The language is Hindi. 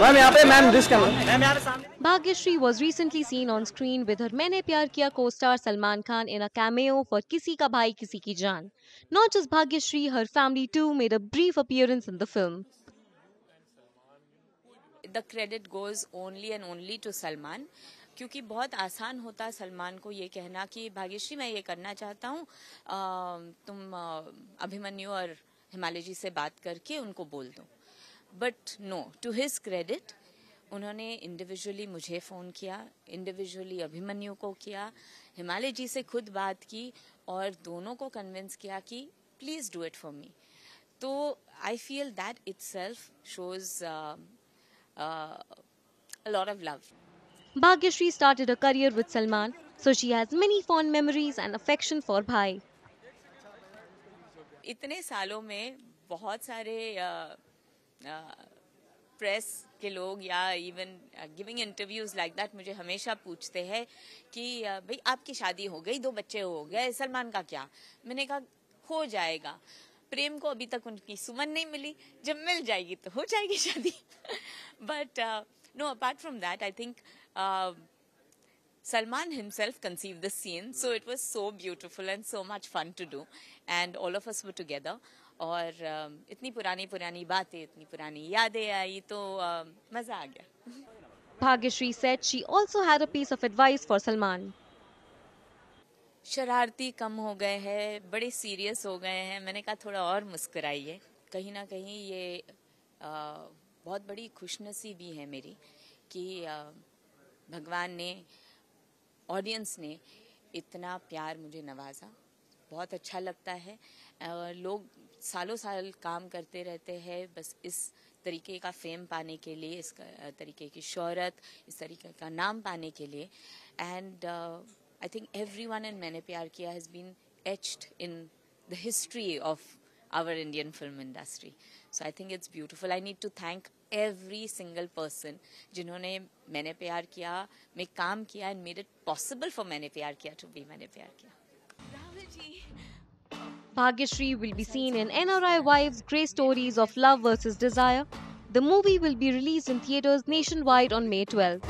मैम यहाँ पे मैम डिश कर Bhagyashree was recently seen on screen with her Maine Pyar Kiya को star Salman Khan in a for Kisi Ka Bhai Kisi Ki Jaan not just Bhagyashree her family too made a brief appearance in the film the credit goes only and only to Salman क्योंकि बहुत आसान होता सलमान को ये कहना कि भाग्यश्री मैं ये करना चाहता हूँ तुम अभिमन्यु और हिमालय जी से बात करके उनको बोल दो but no to his credit उन्होंने इंडिविजुअली मुझे फ़ोन किया इंडिविजुअली अभिमन्यु को किया हिमालय जी से खुद बात की और दोनों को कन्विंस किया कि please do it for me तो I feel that it self shows lot of love Bhagyashree started a career with Salman so she has many fond memories and affection for Bhai इतने सालों में बहुत सारे uh, प्रेस के लोग या even giving interviews like that मुझे हमेशा पूछते हैं कि भाई आपकी शादी हो गई दो बच्चे हो गए सलमान का क्या मैंने कहा हो जाएगा प्रेम को अभी तक उनकी सुमन नहीं मिली जब मिल जाएगी तो हो जाएगी शादी but no apart from that I think Salman himself conceive this scene so it was so beautiful and so much fun to do and all of us वो together. और इतनी पुरानी पुरानी बातें इतनी पुरानी यादें आई तो मज़ा आ गया Bhagyashree set she also had a piece of advice for Salman शरारती कम हो गए हैं बड़े सीरियस हो गए हैं मैंने कहा थोड़ा और मुस्कराइए कहीं ना कहीं ये आ, बहुत बड़ी खुशनसीबी है मेरी कि आ, भगवान ने ऑडियंस ने इतना प्यार मुझे नवाजा बहुत अच्छा लगता है लोग सालों साल काम करते रहते हैं बस इस तरीके का फेम पाने के लिए इस तरीके की शहरत इस तरीके का नाम पाने के लिए and I think every one and Maine Pyar Kiya has been etched in the history of our Indian film industry so I think it's beautiful I need to thank every single person जिन्होंने मैंने प्यार किया मैं काम किया and made it possible for Maine Pyar किया टू बी मैंने प्यार किया Bhagyashri will be seen in NRI Wives Grey Stories of Love vs. Desire. The movie will be released in theatres nationwide on May 12.